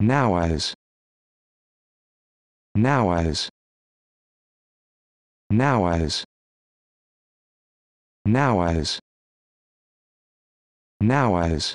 Now as. Now as. Now as. Now as. Now as.